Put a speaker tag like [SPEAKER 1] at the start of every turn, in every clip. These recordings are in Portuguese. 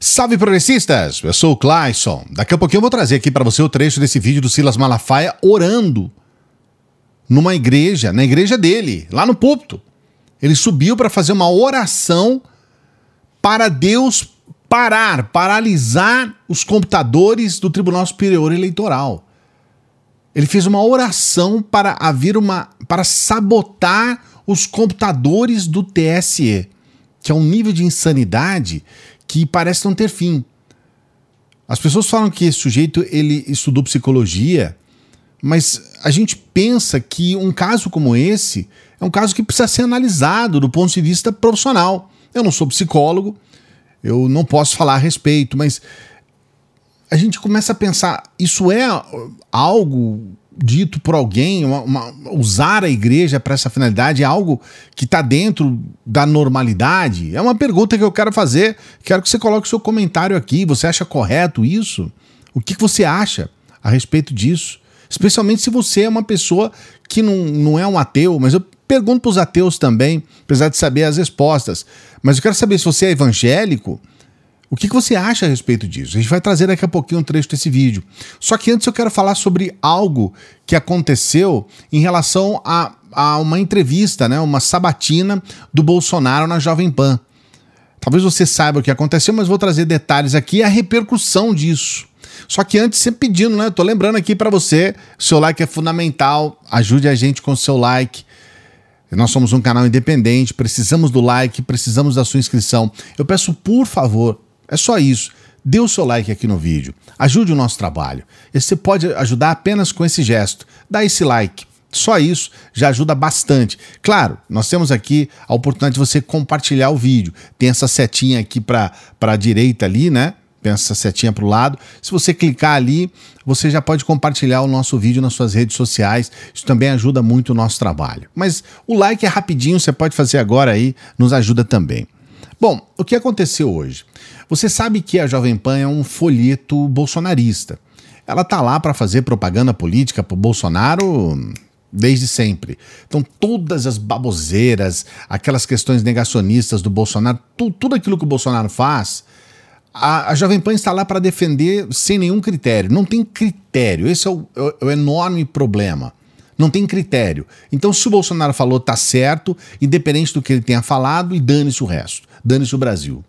[SPEAKER 1] Salve progressistas! Eu sou o Clayson. Daqui a pouquinho eu vou trazer aqui para você o trecho desse vídeo do Silas Malafaia orando numa igreja, na igreja dele, lá no púlpito. Ele subiu para fazer uma oração para Deus parar, paralisar os computadores do Tribunal Superior Eleitoral. Ele fez uma oração para haver uma para sabotar os computadores do TSE, que é um nível de insanidade que parece não ter fim. As pessoas falam que esse sujeito ele estudou psicologia, mas a gente pensa que um caso como esse é um caso que precisa ser analisado do ponto de vista profissional. Eu não sou psicólogo, eu não posso falar a respeito, mas a gente começa a pensar, isso é algo dito por alguém, uma, uma, usar a igreja para essa finalidade é algo que está dentro da normalidade? É uma pergunta que eu quero fazer. Quero que você coloque o seu comentário aqui. Você acha correto isso? O que, que você acha a respeito disso? Especialmente se você é uma pessoa que não, não é um ateu, mas eu pergunto para os ateus também, apesar de saber as respostas. Mas eu quero saber se você é evangélico o que, você acha a respeito disso? A gente vai trazer daqui a pouquinho um trecho desse vídeo. Só que antes eu quero falar sobre algo que aconteceu em relação a, a uma entrevista, né, uma sabatina do Bolsonaro na Jovem Pan. Talvez você saiba o que aconteceu, mas vou trazer detalhes aqui a repercussão disso. Só que antes, sempre pedindo, né? tô lembrando aqui para você, seu like é fundamental, ajude a gente com seu like. Nós somos um canal independente, precisamos do like, precisamos da sua inscrição. Eu peço, por favor, é só isso. Dê o seu like aqui no vídeo. Ajude o nosso trabalho. E você pode ajudar apenas com esse gesto. Dá esse like. Só isso já ajuda bastante. Claro, nós temos aqui a oportunidade de você compartilhar o vídeo. Tem essa setinha aqui para a direita ali, né? Tem essa setinha para o lado. Se você clicar ali, você já pode compartilhar o nosso vídeo nas suas redes sociais. Isso também ajuda muito o nosso trabalho. Mas o like é rapidinho, você pode fazer agora aí, nos ajuda também. Bom, o que aconteceu hoje? Você sabe que a Jovem Pan é um folheto bolsonarista. Ela tá lá para fazer propaganda política pro Bolsonaro desde sempre. Então, todas as baboseiras, aquelas questões negacionistas do Bolsonaro, tu, tudo aquilo que o Bolsonaro faz, a, a Jovem Pan está lá para defender sem nenhum critério. Não tem critério. Esse é o, é o é enorme problema. Não tem critério. Então, se o Bolsonaro falou, tá certo, independente do que ele tenha falado, e dane-se o resto, dane-se o Brasil.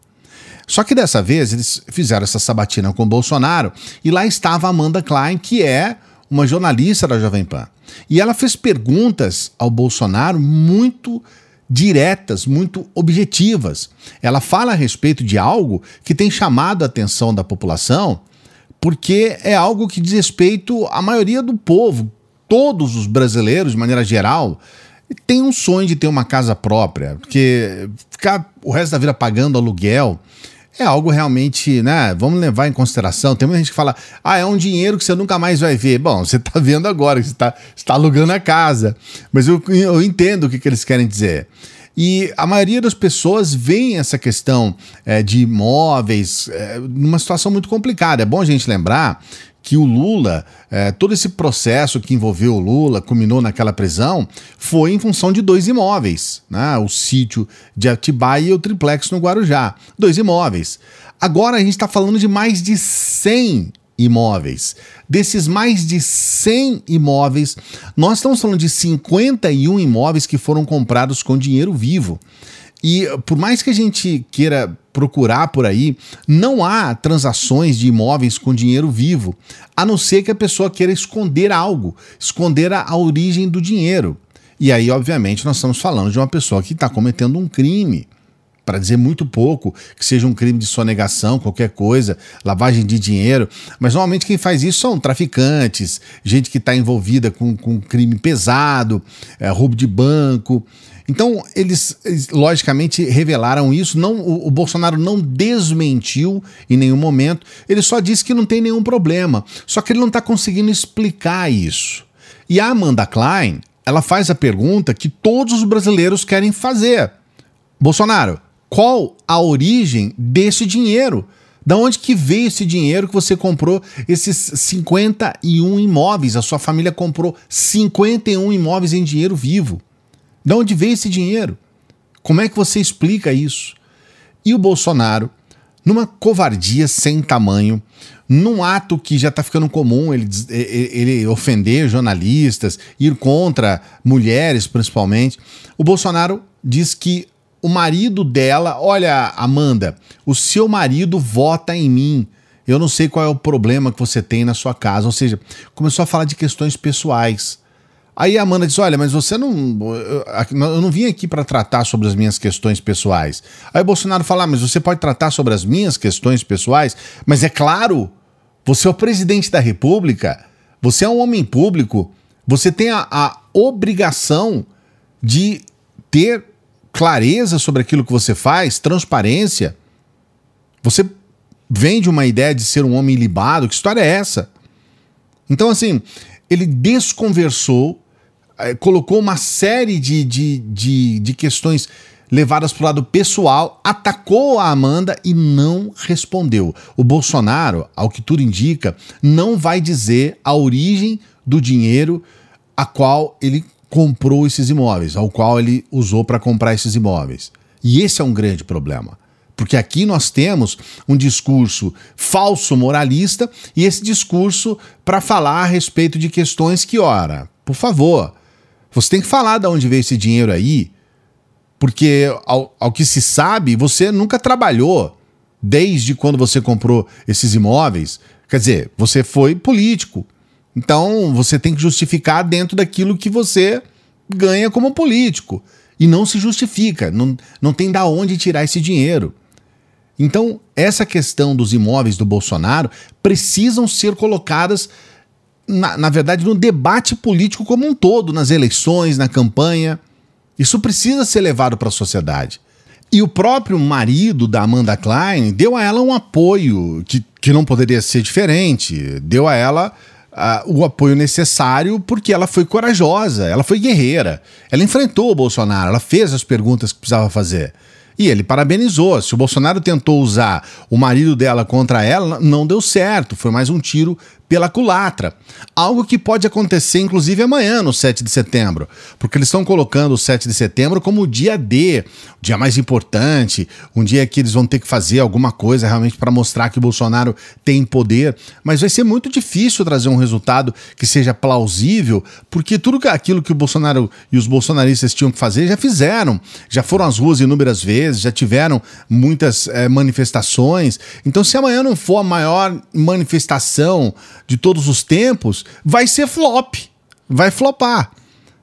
[SPEAKER 1] Só que dessa vez eles fizeram essa sabatina com o Bolsonaro e lá estava Amanda Klein, que é uma jornalista da Jovem Pan. E ela fez perguntas ao Bolsonaro muito diretas, muito objetivas. Ela fala a respeito de algo que tem chamado a atenção da população, porque é algo que diz respeito à maioria do povo, todos os brasileiros, de maneira geral, têm um sonho de ter uma casa própria, porque ficar o resto da vida pagando aluguel é algo realmente, né? Vamos levar em consideração. Tem muita gente que fala, ah, é um dinheiro que você nunca mais vai ver. Bom, você está vendo agora, você está tá alugando a casa. Mas eu, eu entendo o que, que eles querem dizer. E a maioria das pessoas vê essa questão é, de imóveis é, numa situação muito complicada. É bom a gente lembrar que o Lula, é, todo esse processo que envolveu o Lula, culminou naquela prisão, foi em função de dois imóveis, né? o sítio de Atibaia e o triplex no Guarujá. Dois imóveis. Agora a gente está falando de mais de 100 imóveis. Desses mais de 100 imóveis, nós estamos falando de 51 imóveis que foram comprados com dinheiro vivo. E por mais que a gente queira procurar por aí, não há transações de imóveis com dinheiro vivo, a não ser que a pessoa queira esconder algo, esconder a, a origem do dinheiro. E aí, obviamente, nós estamos falando de uma pessoa que está cometendo um crime. Para dizer muito pouco, que seja um crime de sonegação, qualquer coisa, lavagem de dinheiro. Mas normalmente quem faz isso são traficantes, gente que está envolvida com, com crime pesado, é, roubo de banco. Então, eles, eles logicamente revelaram isso. Não, o, o, Bolsonaro não desmentiu em nenhum momento. Ele só disse que não tem nenhum problema. Só que ele não está conseguindo explicar isso. E a Amanda Klein, ela faz a pergunta que todos os brasileiros querem fazer. Bolsonaro, qual a origem desse dinheiro? Da onde que veio esse dinheiro que você comprou esses 51 imóveis? A sua família comprou 51 imóveis em dinheiro vivo. De onde veio esse dinheiro? Como é que você explica isso? E o Bolsonaro, numa covardia sem tamanho, num ato que já está ficando comum ele, ele ofender jornalistas, ir contra mulheres principalmente, o Bolsonaro diz que o marido dela, olha, Amanda, o seu marido vota em mim. Eu não sei qual é o problema que você tem na sua casa. Ou seja, começou a falar de questões pessoais. Aí a Amanda disse: Olha, mas você não. Eu não vim aqui para tratar sobre as minhas questões pessoais. Aí Bolsonaro fala: ah, Mas você pode tratar sobre as minhas questões pessoais? Mas é claro, você é o presidente da República, você é um homem público, você tem a, a obrigação de ter clareza sobre aquilo que você faz, transparência. Você vende uma ideia de ser um homem libado, que história é essa? Então, assim, ele desconversou é, colocou uma série de, de, de, de questões levadas para o lado pessoal, atacou a Amanda e não respondeu. O Bolsonaro, ao que tudo indica, não vai dizer a origem do dinheiro a qual ele comprou esses imóveis, ao qual ele usou para comprar esses imóveis. E esse é um grande problema. Porque aqui nós temos um discurso falso moralista e esse discurso para falar a respeito de questões que, ora, por favor, você tem que falar de onde veio esse dinheiro aí, porque ao, ao que se sabe, você nunca trabalhou desde quando você comprou esses imóveis. Quer dizer, você foi político. Então você tem que justificar dentro daquilo que você ganha como político. E não se justifica, não, não tem da onde tirar esse dinheiro. Então, essa questão dos imóveis do Bolsonaro precisam ser colocadas na, na verdade, no debate político como um todo, nas eleições, na campanha. Isso precisa ser levado para a sociedade. E o próprio marido da Amanda Klein deu a ela um apoio que, que não poderia ser diferente. Deu a ela uh, o apoio necessário porque ela foi corajosa, ela foi guerreira. Ela enfrentou o Bolsonaro, ela fez as perguntas que precisava fazer. E ele parabenizou. Se o Bolsonaro tentou usar o marido dela contra ela, não deu certo. Foi mais um tiro pela culatra. Algo que pode acontecer, inclusive, amanhã, no 7 de setembro, porque eles estão colocando o 7 de setembro como o dia D, o dia mais importante, um dia que eles vão ter que fazer alguma coisa realmente para mostrar que o Bolsonaro tem poder. Mas vai ser muito difícil trazer um resultado que seja plausível, porque tudo aquilo que o Bolsonaro e os bolsonaristas tinham que fazer já fizeram, já foram às ruas inúmeras vezes, já tiveram muitas é, manifestações. Então, se amanhã não for a maior manifestação, de todos os tempos, vai ser flop. Vai flopar.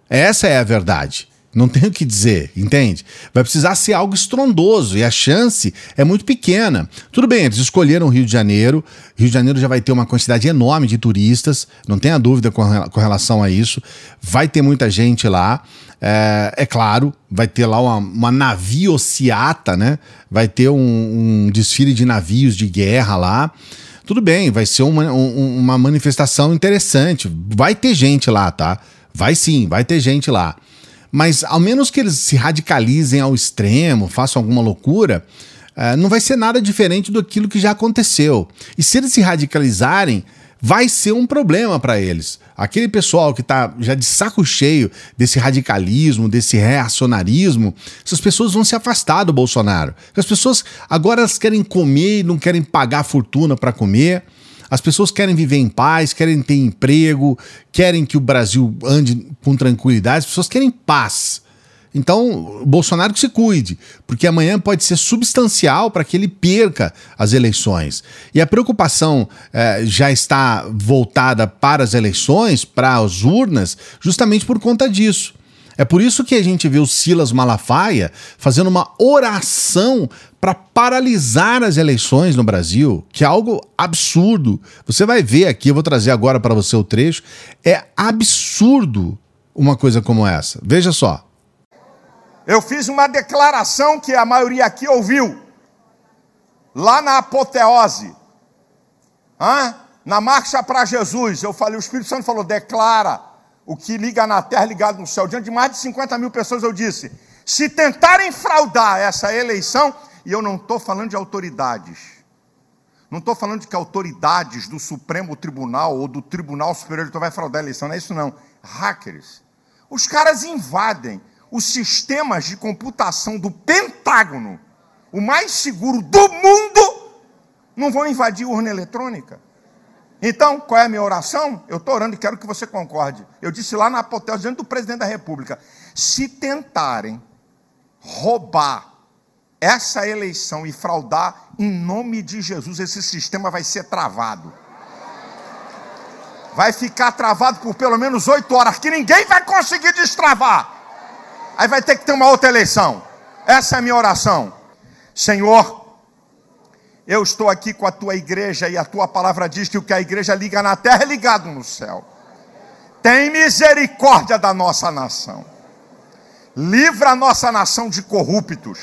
[SPEAKER 1] Essa é a verdade. Não tenho o que dizer, entende? Vai precisar ser algo estrondoso e a chance é muito pequena. Tudo bem, eles escolheram o Rio de Janeiro. Rio de Janeiro já vai ter uma quantidade enorme de turistas, não tenha dúvida com relação a isso. Vai ter muita gente lá. É, é claro, vai ter lá uma, uma naviociata, né? Vai ter um, um desfile de navios de guerra lá. Tudo bem, vai ser uma, um, uma manifestação interessante. Vai ter gente lá, tá? Vai sim, vai ter gente lá. Mas ao menos que eles se radicalizem ao extremo, façam alguma loucura, uh, não vai ser nada diferente do aquilo que já aconteceu. E se eles se radicalizarem, vai ser um problema para eles. Aquele pessoal que está já de saco cheio desse radicalismo, desse reacionarismo, essas pessoas vão se afastar do Bolsonaro. As pessoas agora elas querem comer e não querem pagar fortuna para comer. As pessoas querem viver em paz, querem ter emprego, querem que o Brasil ande com tranquilidade, as pessoas querem paz. Então, Bolsonaro que se cuide, porque amanhã pode ser substancial para que ele perca as eleições. E a preocupação eh, já está voltada para as eleições, para as urnas, justamente por conta disso. É por isso que a gente viu Silas Malafaia fazendo uma oração para paralisar as eleições no Brasil, que é algo absurdo. Você vai ver aqui, eu vou trazer agora para você o trecho. É absurdo uma coisa como essa. Veja só.
[SPEAKER 2] Eu fiz uma declaração que a maioria aqui ouviu, lá na apoteose, Hã? na marcha para Jesus. Eu falei, o Espírito Santo falou: declara o que liga na terra, ligado no céu. Diante de mais de 50 mil pessoas, eu disse: se tentarem fraudar essa eleição, e eu não estou falando de autoridades, não estou falando de que autoridades do Supremo Tribunal ou do Tribunal Superior vai fraudar a eleição, não é isso não. Hackers. Os caras invadem os sistemas de computação do Pentágono, o mais seguro do mundo, não vão invadir urna eletrônica. Então, qual é a minha oração? Eu estou orando e quero que você concorde. Eu disse lá na apoteose, diante do presidente da República: se tentarem roubar essa eleição e fraudar, em nome de Jesus, esse sistema vai ser travado. Vai ficar travado por pelo menos oito horas, que ninguém vai conseguir destravar. Aí vai ter que ter uma outra eleição. Essa é a minha oração. Senhor, eu estou aqui com a tua igreja e a tua palavra diz que o que a igreja liga na terra é ligado no céu. Tem misericórdia da nossa nação. Livra a nossa nação de corruptos.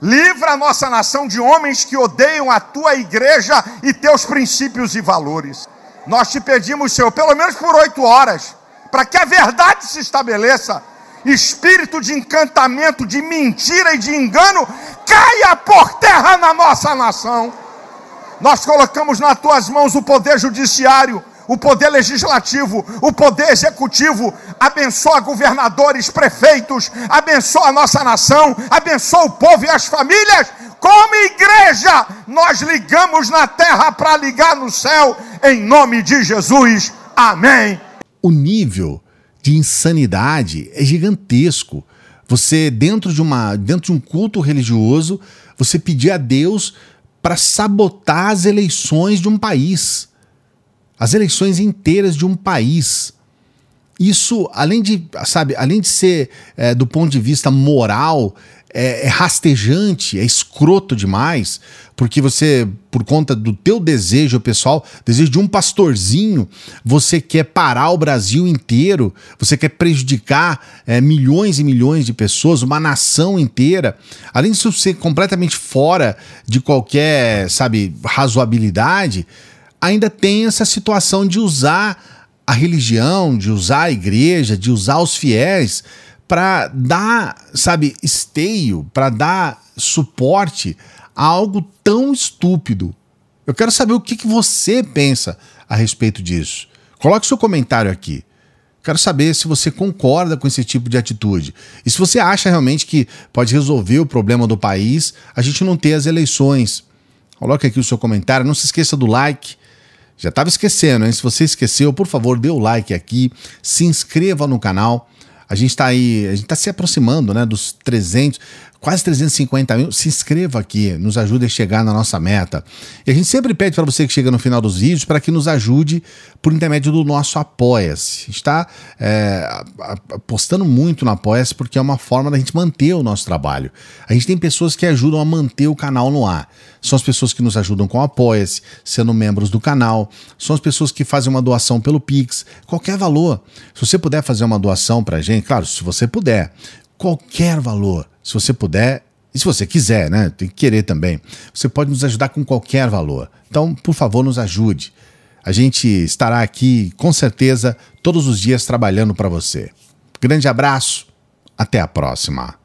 [SPEAKER 2] Livra a nossa nação de homens que odeiam a tua igreja e teus princípios e valores. Nós te pedimos, Senhor, pelo menos por oito horas, para que a verdade se estabeleça espírito de encantamento, de mentira e de engano, caia por terra na nossa nação. Nós colocamos nas tuas mãos o poder judiciário, o poder legislativo, o poder executivo. Abençoa governadores, prefeitos, abençoa a nossa nação, abençoa o povo e as famílias. Como igreja, nós ligamos
[SPEAKER 1] na terra para ligar no céu, em nome de Jesus. Amém. O nível de insanidade é gigantesco. Você, dentro de, uma, dentro de um culto religioso, você pedir a Deus para sabotar as eleições de um país. As eleições inteiras de um país isso, além de, sabe, além de ser é, do ponto de vista moral, é, é, rastejante, é escroto demais, porque você, por conta do teu desejo pessoal, desejo de um pastorzinho, você quer parar o Brasil inteiro, você quer prejudicar é, milhões e milhões de pessoas, uma nação inteira. Além disso ser completamente fora de qualquer, sabe, razoabilidade, ainda tem essa situação de usar a religião, de usar a igreja, de usar os fiéis para dar, sabe, esteio, para dar suporte a algo tão estúpido. Eu quero saber o que, que você pensa a respeito disso. Coloque seu comentário aqui. Quero saber se você concorda com esse tipo de atitude. E se você acha realmente que pode resolver o problema do país a gente não ter as eleições. Coloque aqui o seu comentário. Não se esqueça do like. Já estava esquecendo, hein? Se você esqueceu, por favor, dê o like aqui, se inscreva no canal. A gente está aí, a gente está se aproximando, né, dos 300 quase 350 mil. Se inscreva aqui, nos ajude a chegar na nossa meta. E a gente sempre pede para você que chega no final dos vídeos para que nos ajude por intermédio do nosso Apoia-se. A gente está é, apostando muito no Apoia-se porque é uma forma da gente manter o nosso trabalho. A gente tem pessoas que ajudam a manter o canal no ar. São as pessoas que nos ajudam com o Apoia-se, sendo membros do canal. São as pessoas que fazem uma doação pelo Pix, qualquer valor. Se você puder fazer uma doação para a gente, claro, se você puder, qualquer valor. Se você puder, e se você quiser, né? Tem que querer também. Você pode nos ajudar com qualquer valor. Então, por favor, nos ajude. A gente estará aqui, com certeza, todos os dias trabalhando para você. Grande abraço, até a próxima.